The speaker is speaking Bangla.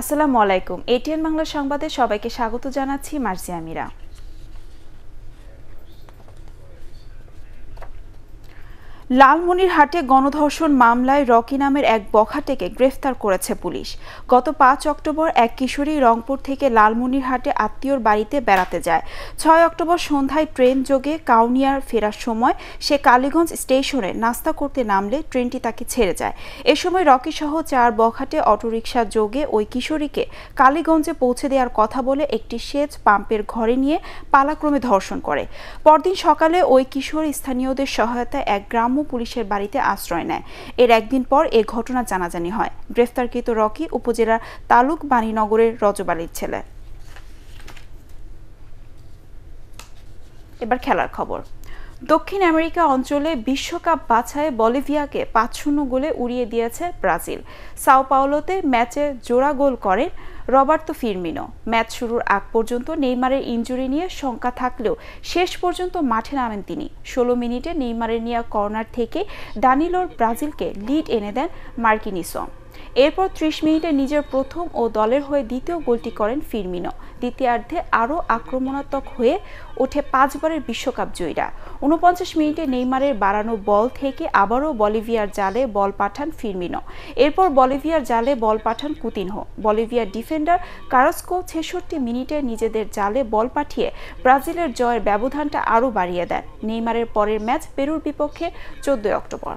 আসসালামু আলাইকুম এটিএন বাংলা সংবাদে সবাইকে স্বাগত জানাচ্ছি মার্জিয়া মিরা লালমনিরহাটে গণধর্ষণ মামলায় রকি নামের এক বখাটেকে গ্রেফতার করেছে পুলিশ গত পাঁচ অক্টোবর এক কিশোরী রংপুর থেকে লালমনিরহাটে আত্মীয়র বাড়িতে বেড়াতে যায় ছয় অক্টোবর সন্ধ্যায় ট্রেন যোগে কাউনিয়ার ফেরার সময় সে কালীগঞ্জ স্টেশনে নাস্তা করতে নামলে ট্রেনটি তাকে ছেড়ে যায় এ সময় রকি সহ চার বখাটে অটোরিকশা যোগে ওই কিশোরীকে কালীগঞ্জে পৌঁছে দেওয়ার কথা বলে একটি সেচ পাম্পের ঘরে নিয়ে পালাক্রমে ধর্ষণ করে পরদিন সকালে ওই কিশোর স্থানীয়দের সহায়তায় এক গ্রাম্য আম্মু পুলিশের বাড়িতে আশ্রয় নেয় এর একদিন পর এ ঘটনা জানাজানি হয় গ্রেফতারকৃত রকি উপজেলার তালুক বাণীনগরের রজবালির ছেলে এবার খেলার খবর দক্ষিণ আমেরিকা অঞ্চলে বিশ্বকাপ বাছায় বলিভিয়াকে পাঁচ শূন্য গোলে উড়িয়ে দিয়েছে ব্রাজিল সাও পাওলোতে ম্যাচে জোড়া গোল করেন রবার্তো ফিরমিনো ম্যাচ শুরুর আগ পর্যন্ত নেইমারের ইঞ্জুরি নিয়ে শঙ্কা থাকলেও শেষ পর্যন্ত মাঠে নামেন তিনি ষোলো মিনিটে নেইমারের নেওয়া কর্নার থেকে ডানিলোর ব্রাজিলকে লিড এনে দেন মার্কিনিসম এরপর ত্রিশ মিনিটে নিজের প্রথম ও দলের হয়ে দ্বিতীয় গোলটি করেন ফিরমিনো দ্বিতীয়ার্ধে আরও আক্রমণাত্মক হয়ে ওঠে পাঁচবারের বিশ্বকাপ জয়ীরা উনপঞ্চাশ মিনিটে নেইমারের বাড়ানো বল থেকে আবারও বলিভিয়ার জালে বল পাঠান ফিরমিনো এরপর বলিভিয়ার জালে বল পাঠান কুতিনহ বলিভিয়ার ডিফেন্ডার কারাস্কো ছেষট্টি মিনিটে নিজেদের জালে বল পাঠিয়ে ব্রাজিলের জয়ের ব্যবধানটা আরও বাড়িয়ে দেন নেইমারের পরের ম্যাচ পেরুর বিপক্ষে চোদ্দই অক্টোবর